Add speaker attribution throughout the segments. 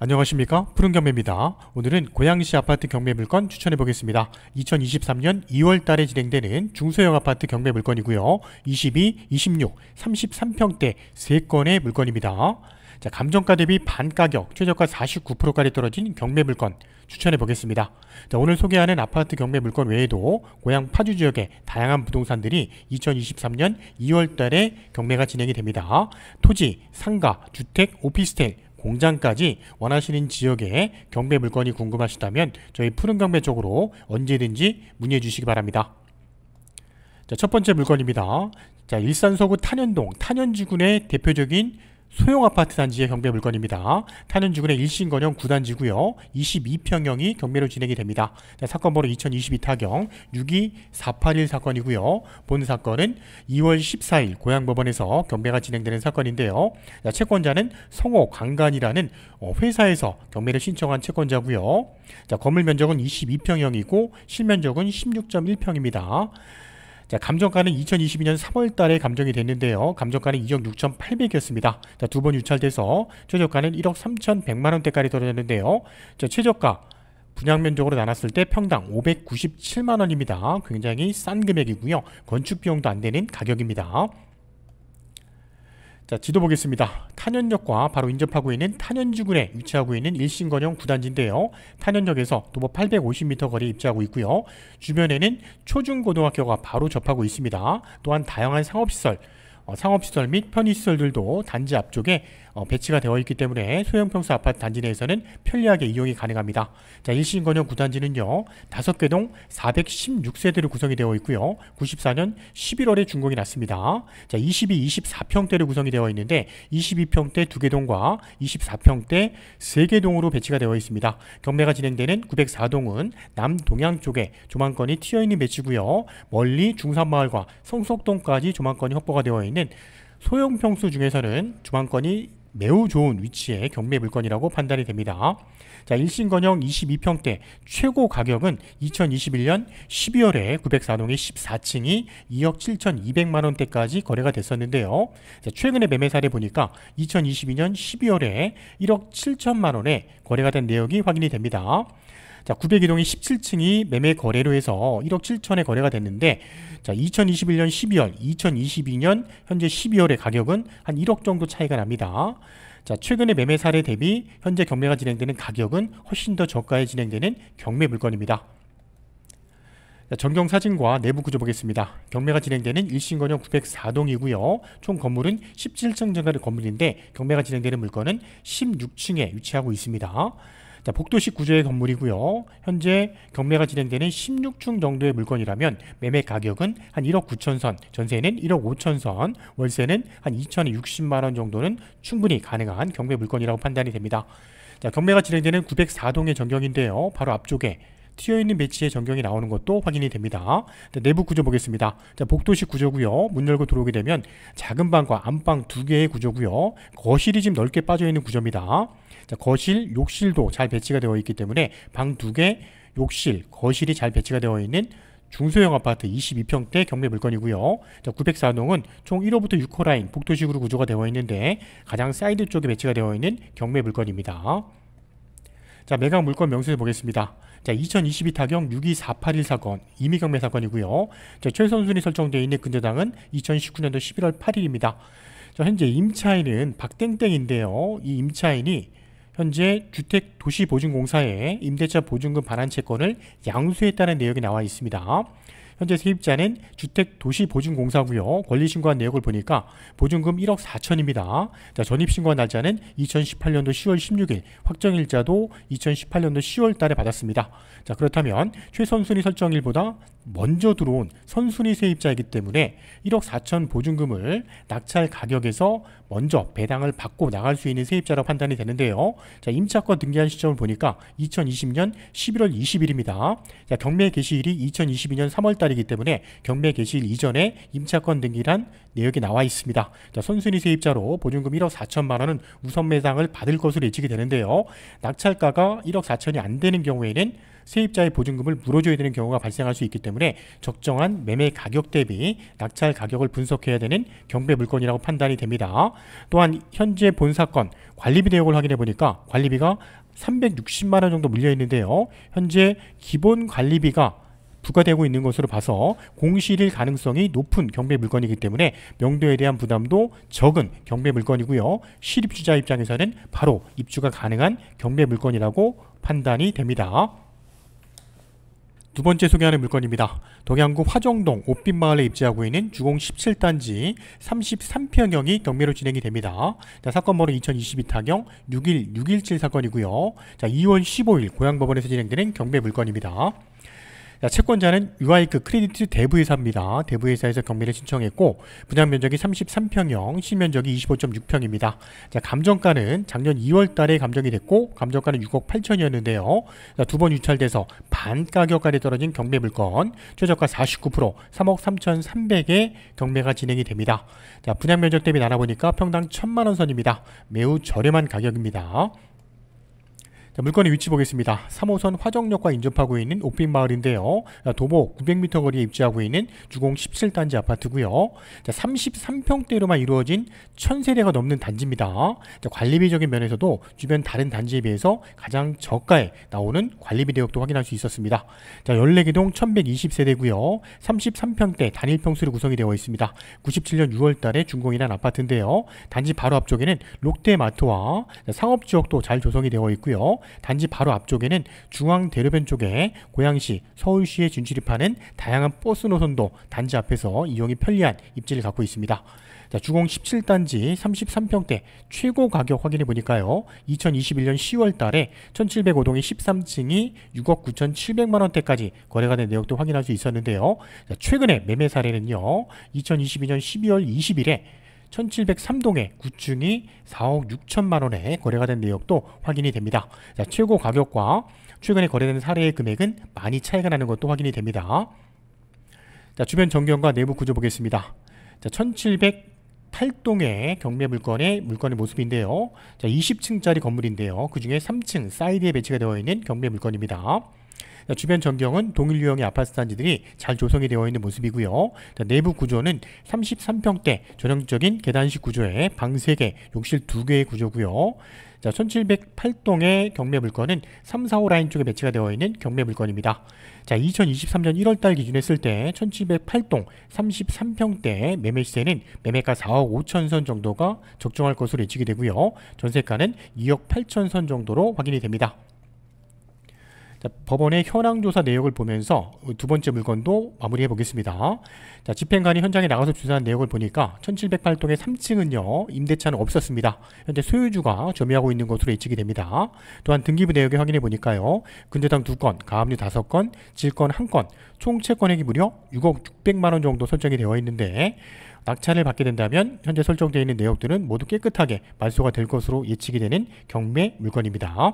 Speaker 1: 안녕하십니까 푸른경매입니다. 오늘은 고양시 아파트 경매 물건 추천해 보겠습니다. 2023년 2월 달에 진행되는 중소형 아파트 경매 물건이고요. 22, 26, 33평대 3건의 물건입니다. 자, 감정가 대비 반가격 최저가 49%까지 떨어진 경매 물건 추천해 보겠습니다. 자, 오늘 소개하는 아파트 경매 물건 외에도 고향 파주 지역의 다양한 부동산들이 2023년 2월 달에 경매가 진행이 됩니다. 토지, 상가, 주택, 오피스텔 공장까지 원하시는 지역에 경매 물건이 궁금하시다면 저희 푸른 경매 쪽으로 언제든지 문의해 주시기 바랍니다. 자, 첫 번째 물건입니다. 자, 일산 서구 탄현동 탄현지군의 대표적인 소형 아파트 단지의 경매 물건입니다. 타는 주군의 1신 건형 9단지고요. 22평형이 경매로 진행이 됩니다. 자, 네, 사건 번호 2022 타경 62481 사건이고요. 본 사건은 2월 14일 고양법원에서 경매가 진행되는 사건인데요. 자, 채권자는 성호 강간이라는 어, 회사에서 경매를 신청한 채권자고요. 자, 건물 면적은 22평형이고 실면적은 16.1평입니다. 자, 감정가는 2022년 3월 달에 감정이 됐는데요. 감정가는 2억 6,800이었습니다. 자, 두 번 유찰돼서 최저가는 1억 3,100만 원대까지 떨어졌는데요. 자, 최저가 분양면적으로 나눴을 때 평당 597만원입니다. 굉장히 싼 금액이고요. 건축비용도 안되는 가격입니다. 자 지도 보겠습니다. 탄현역과 바로 인접하고 있는 탄현주군에 위치하고 있는 일신건영 구단지인데요. 탄현역에서 도보 850m 거리에 입지하고 있고요. 주변에는 초중고등학교가 바로 접하고 있습니다. 또한 다양한 상업시설, 어, 상업시설 및 편의시설들도 단지 앞쪽에 어, 배치가 되어 있기 때문에 소형평수 아파트 단지 내에서는 편리하게 이용이 가능합니다. 자, 1신 건역구단지는요 5개 동 416세대로 구성이 되어 있고요. 94년 11월에 준공이 났습니다. 자, 22, 24평대로 구성이 되어 있는데 22평대 두개 동과 24평대 세개 동으로 배치가 되어 있습니다. 경매가 진행되는 904동은 남동양 쪽에 조망권이 튀어 있는 배치고요. 멀리 중산마을과 성속동까지 조망권이 확보가 되어 있는 소형 평수 중에서는 조망권이 매우 좋은 위치에 경매 물건이라고 판단이 됩니다. 자, 1신건영 22평대 최고 가격은 2021년 12월에 904동의 14층이 2억 7,200만 원대까지 거래가 됐었는데요. 자, 최근에 매매 사례 보니까 2022년 12월에 1억 7천만 원에 거래가 된 내역이 확인이 됩니다. 자, 9 0 1이동이 17층이 매매 거래로 해서 1억 7천에 거래가 됐는데 자, 2021년 12월, 2022년 현재 12월의 가격은 한 1억 정도 차이가 납니다. 자, 최근의 매매 사례 대비 현재 경매가 진행되는 가격은 훨씬 더 저가에 진행되는 경매 물건입니다. 자, 전경 사진과 내부 구조 보겠습니다. 경매가 진행되는 일신 건영 904동이고요. 총 건물은 17층 정도의 건물인데 경매가 진행되는 물건은 16층에 위치하고 있습니다. 자, 복도식 구조의 건물이고요. 현재 경매가 진행되는 16층 정도의 물건이라면 매매 가격은 한 1억 9천 선, 전세는 1억 5천 선, 월세는 한 2,060만 원 정도는 충분히 가능한 경매 물건이라고 판단이 됩니다. 자, 경매가 진행되는 904동의 전경인데요. 바로 앞쪽에 튀어있는 배치의 전경이 나오는 것도 확인이 됩니다. 자, 내부 구조 보겠습니다. 자, 복도식 구조고요. 문 열고 들어오게 되면 작은 방과 안방 두 개의 구조고요. 거실이 지금 넓게 빠져있는 구조입니다. 자, 거실, 욕실도 잘 배치가 되어 있기 때문에 방 두 개, 욕실, 거실이 잘 배치가 되어 있는 중소형 아파트 22평대 경매 물건이고요. 자, 904동은 총 1호부터 6호 라인 복도식으로 구조가 되어 있는데 가장 사이드 쪽에 배치가 되어 있는 경매 물건입니다. 자, 매각 물건 명세를 보겠습니다. 자, 2022 타경 6 2 4 8 1 사건, 임의 경매 사건이고요. 자, 최선순위 설정되어 있는 근저당은 2019년도 11월 8일입니다. 자, 현재 임차인은 박땡땡인데요. 이 임차인이 현재 주택도시보증공사에 임대차 보증금 반환 채권을 양수했다는 내용이 나와 있습니다. 현재 세입자는 주택도시보증공사고요. 권리신고한 내역을 보니까 보증금 1억 4천입니다. 자, 전입신고한 날짜는 2018년도 10월 16일, 확정일자도 2018년도 10월 달에 받았습니다. 자, 그렇다면 최선순위 설정일보다 먼저 들어온 선순위 세입자이기 때문에 1억 4천 보증금을 낙찰 가격에서 먼저 배당을 받고 나갈 수 있는 세입자라고 판단이 되는데요. 자, 임차권 등기한 시점을 보니까 2020년 11월 20일입니다. 자, 경매 개시일이 2022년 3월 달이기 때문에 경매 개시일 이전에 임차권 등기란 내역이 나와 있습니다. 자, 선순위 세입자로 보증금 1억 4천만 원은 우선 매상을 받을 것으로 예측이 되는데요. 낙찰가가 1억 4천이 안 되는 경우에는 세입자의 보증금을 물어줘야 되는 경우가 발생할 수 있기 때문에 적정한 매매 가격 대비 낙찰 가격을 분석해야 되는 경매 물건이라고 판단이 됩니다. 또한 현재 본 사건 관리비 내역을 확인해 보니까 관리비가 360만 원 정도 물려 있는데요. 현재 기본 관리비가 부과되고 있는 것으로 봐서 공실일 가능성이 높은 경매 물건이기 때문에 명도에 대한 부담도 적은 경매 물건이고요. 실입주자 입장에서는 바로 입주가 가능한 경매 물건이라고 판단이 됩니다. 두 번째 소개하는 물건입니다. 동양구 화정동 옥빛마을에 입지하고 있는 주공 17단지 33평형이 경매로 진행이 됩니다. 자, 사건 번호 2022타경 61617 사건이고요. 자, 2월 15일 고양법원에서 진행되는 경매 물건입니다. 자, 채권자는 유아이크 크레디트 대부회사입니다. 대부회사에서 경매를 신청했고 분양 면적이 33평형, 실면적이 25.6평입니다. 자, 감정가는 작년 2월 달에 감정이 됐고 감정가는 6억 8천이었는데요. 두 번 유찰돼서 반가격까지 떨어진 경매 물건 최저가 49% 3억 3 3 0에 경매가 진행이 됩니다. 자, 분양 면적 대비 나눠보니까 평당 1천만원 선입니다. 매우 저렴한 가격입니다. 자, 물건의 위치 보겠습니다. 3호선 화정역과 인접하고 있는 옥빈마을인데요. 도보 900m 거리에 입지하고 있는 주공 17단지 아파트고요. 자, 33평대로만 이루어진 1000세대가 넘는 단지입니다. 자, 관리비적인 면에서도 주변 다른 단지에 비해서 가장 저가에 나오는 관리비 대역도 확인할 수 있었습니다. 자, 14기동 1120세대고요. 33평대 단일 평수로 구성이 되어 있습니다. 97년 6월 달에 준공이 난 아파트인데요. 단지 바로 앞쪽에는 롯데마트와 상업지역도 잘 조성이 되어 있고요. 단지 바로 앞쪽에는 중앙 대로변 쪽에 고양시, 서울시에 진출입하는 다양한 버스 노선도 단지 앞에서 이용이 편리한 입지를 갖고 있습니다. 자, 주공 17단지 33평대 최고 가격 확인해 보니까요. 2021년 10월 달에 1705동의 13층이 6억 9,700만 원대까지 거래가 된 내역도 확인할 수 있었는데요. 자, 최근에 매매 사례는요. 2022년 12월 20일에 1703동의 9층이 4억 6천만 원에 거래가 된 내역도 확인이 됩니다. 자, 최고 가격과 최근에 거래된 사례의 금액은 많이 차이가 나는 것도 확인이 됩니다. 자, 주변 전경과 내부 구조 보겠습니다. 자, 1 7 0 8동의 경매 물건의 물건의 모습인데요. 자, 20층짜리 건물인데요. 그 중에 3층 사이드에 배치가 되어 있는 경매 물건입니다. 주변 전경은 동일 유형의 아파트 단지들이 잘 조성이 되어 있는 모습이고요. 내부 구조는 33평대 전형적인 계단식 구조에 방 3개, 욕실 2개의 구조고요. 자, 1708동의 경매 물건은 3, 4호 라인 쪽에 배치가 되어 있는 경매 물건입니다. 자, 2023년 1월 달 기준했을 때 1708동 33평대 매매 시세는 매매가 4억 5천 선 정도가 적정할 것으로 예측이 되고요. 전세가는 2억 8천 선 정도로 확인이 됩니다. 자, 법원의 현황조사 내역을 보면서 두 번째 물건도 마무리해 보겠습니다. 자, 집행관이 현장에 나가서 조사한 내역을 보니까 1708동의 3층은요, 임대차는 없었습니다. 현재 소유주가 점유하고 있는 것으로 예측이 됩니다. 또한 등기부 내역을 확인해 보니까요, 근저당 2건, 가압류 5건, 질권 1건, 총 채권액이 무려 6억 600만원 정도 설정이 되어 있는데, 낙찰을 받게 된다면 현재 설정되어 있는 내역들은 모두 깨끗하게 말소가 될 것으로 예측이 되는 경매 물건입니다.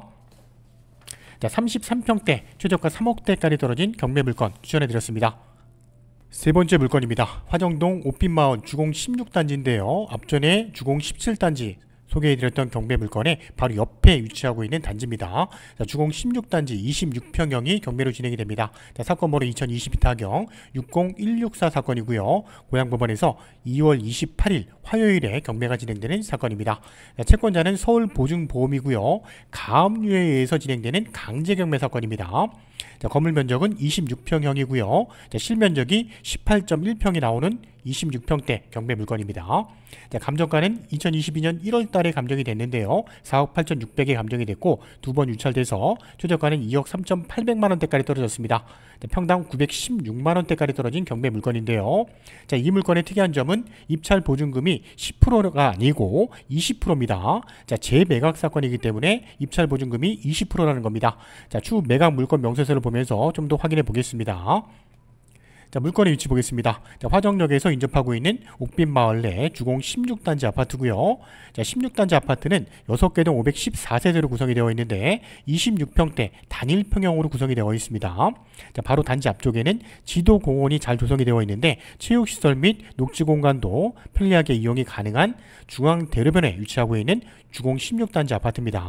Speaker 1: 자, 33평대 최저가 3억대까지 떨어진 경매 물건 추천해드렸습니다. 세 번째 물건입니다. 화정동 오빛마을 주공 16단지인데요. 앞전에 주공 17단지 소개해드렸던 경매 물건의 바로 옆에 위치하고 있는 단지입니다. 자, 주공 16단지 26평형이 경매로 진행이 됩니다. 자, 사건 번호 2022 타경 60164 사건이고요. 고양법원에서 2월 28일 화요일에 경매가 진행되는 사건입니다. 자, 채권자는 서울보증보험이고요. 가압류에 의해서 진행되는 강제경매 사건입니다. 자, 건물 면적은 26평형이고요. 실면적이 18.1평이 나오는 26평대 경매 물건입니다. 자, 네, 감정가는 2022년 1월 달에 감정이 됐는데요. 4억 8,600에 감정이 됐고 두 번 유찰돼서 최저가는 2억 3,800만 원대까지 떨어졌습니다. 자, 네, 평당 916만 원대까지 떨어진 경매 물건인데요. 자, 이 물건의 특이한 점은 입찰 보증금이 10%가 아니고 20%입니다. 자, 재매각 사건이기 때문에 입찰 보증금이 20%라는 겁니다. 자, 추후 매각 물건 명세서를 보면서 좀 더 확인해 보겠습니다. 자, 물건의 위치 보겠습니다. 자, 화정역에서 인접하고 있는 옥빈마을 내 주공 16단지 아파트고요. 자, 16단지 아파트는 6개 동 514세대로 구성이 되어 있는데 26평대 단일 평형으로 구성이 되어 있습니다. 자, 바로 단지 앞쪽에는 지도 공원이 잘 조성이 되어 있는데 체육 시설 및 녹지 공간도 편리하게 이용이 가능한 중앙 대로변에 위치하고 있는 주공 16단지 아파트입니다.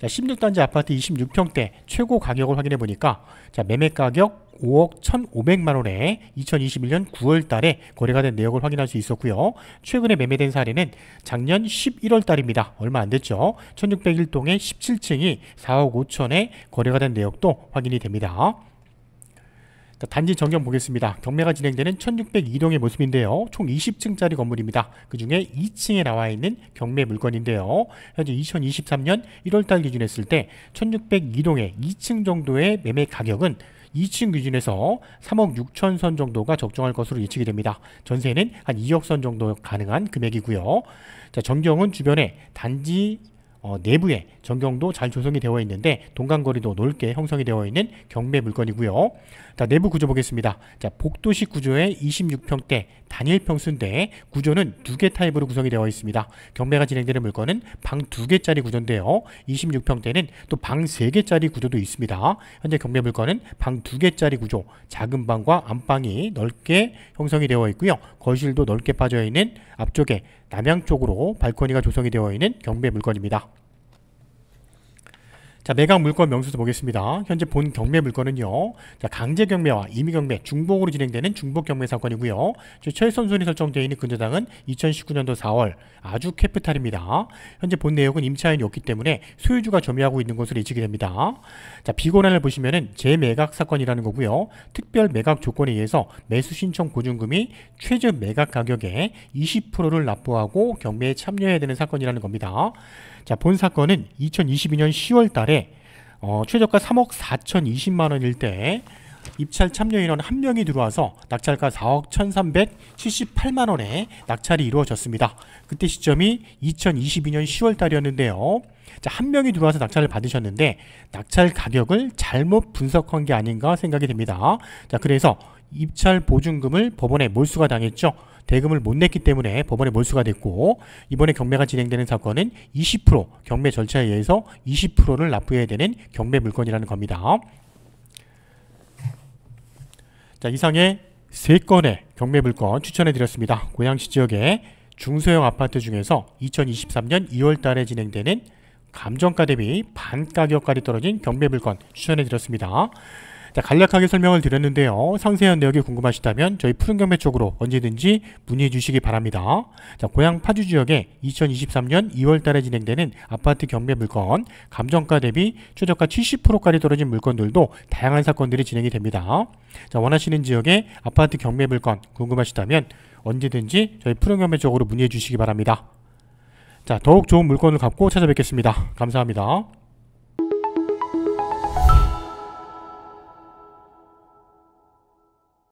Speaker 1: 자, 16단지 아파트 26평대 최고 가격을 확인해 보니까 자, 매매 가격 5억 1,500만 원에 2021년 9월 달에 거래가 된 내역을 확인할 수 있었고요. 최근에 매매된 사례는 작년 11월 달입니다. 얼마 안 됐죠. 1601동의 17층이 4억 5천에 거래가 된 내역도 확인이 됩니다. 단지 전경 보겠습니다. 경매가 진행되는 1602동의 모습인데요. 총 20층짜리 건물입니다. 그 중에 2층에 나와 있는 경매 물건인데요. 현재 2023년 1월달 기준했을 때 1602동의 2층 정도의 매매 가격은 2층 기준에서 3억 6천 선 정도가 적정할 것으로 예측이 됩니다. 전세는 한 2억 선 정도 가능한 금액이고요. 자, 전경은 주변에 단지 어, 내부에 전경도 잘 조성이 되어 있는데 동강거리도 넓게 형성이 되어 있는 경매 물건이고요. 자 내부 구조 보겠습니다. 자 복도식 구조의 26평대 단일 평수인데 구조는 두 개 타입으로 구성이 되어 있습니다. 경매가 진행되는 물건은 방 두 개짜리 구조인데요. 26평대는 또 방 세 개짜리 구조도 있습니다. 현재 경매 물건은 방 두 개짜리 구조 작은 방과 안방이 넓게 형성이 되어 있고요. 거실도 넓게 빠져 있는 앞쪽에 남향 쪽으로 발코니가 조성이 되어 있는 경매 물건입니다. 자, 매각 물건 명수도 보겠습니다. 현재 본 경매 물건은요. 자, 강제 경매와 임의 경매, 중복으로 진행되는 중복 경매 사건이고요. 최선순위 설정되어 있는 근저당은 2019년도 4월 아주 캐피탈입니다. 현재 본 내역은 임차인이 없기 때문에 소유주가 점유하고 있는 것으로 예측이 됩니다. 자, 비고란을 보시면은 재매각 사건이라는 거고요. 특별 매각 조건에 의해서 매수 신청 보증금이 최저 매각 가격의 20%를 납부하고 경매에 참여해야 되는 사건이라는 겁니다. 자, 본 사건은 2022년 10월 달에 어, 최저가 3억 4,020만 원일 때 입찰 참여 인원 한 명이 들어와서 낙찰가 4억 1,378만 원에 낙찰이 이루어졌습니다. 그때 시점이 2022년 10월 달이었는데요. 자, 한 명이 들어와서 낙찰을 받으셨는데 낙찰 가격을 잘못 분석한 게 아닌가 생각이 됩니다. 자, 그래서 입찰 보증금을 법원에 몰수가 당했죠. 대금을 못 냈기 때문에 법원에 몰수가 됐고 이번에 경매가 진행되는 사건은 20% 경매 절차에 의해서 20%를 납부해야 되는 경매 물건이라는 겁니다. 자 이상의 3건의 경매 물건 추천해드렸습니다. 고양시 지역의 중소형 아파트 중에서 2023년 2월달에 진행되는 감정가 대비 반가격까지 떨어진 경매 물건 추천해드렸습니다. 자, 간략하게 설명을 드렸는데요. 상세한 내역이 궁금하시다면 저희 푸른경매 쪽으로 언제든지 문의해 주시기 바랍니다. 자, 고향 파주 지역에 2023년 2월 달에 진행되는 아파트 경매 물건, 감정가 대비 최저가 70%까지 떨어진 물건들도 다양한 사건들이 진행이 됩니다. 자, 원하시는 지역에 아파트 경매 물건 궁금하시다면 언제든지 저희 푸른경매 쪽으로 문의해 주시기 바랍니다. 자, 더욱 좋은 물건을 갖고 찾아뵙겠습니다. 감사합니다.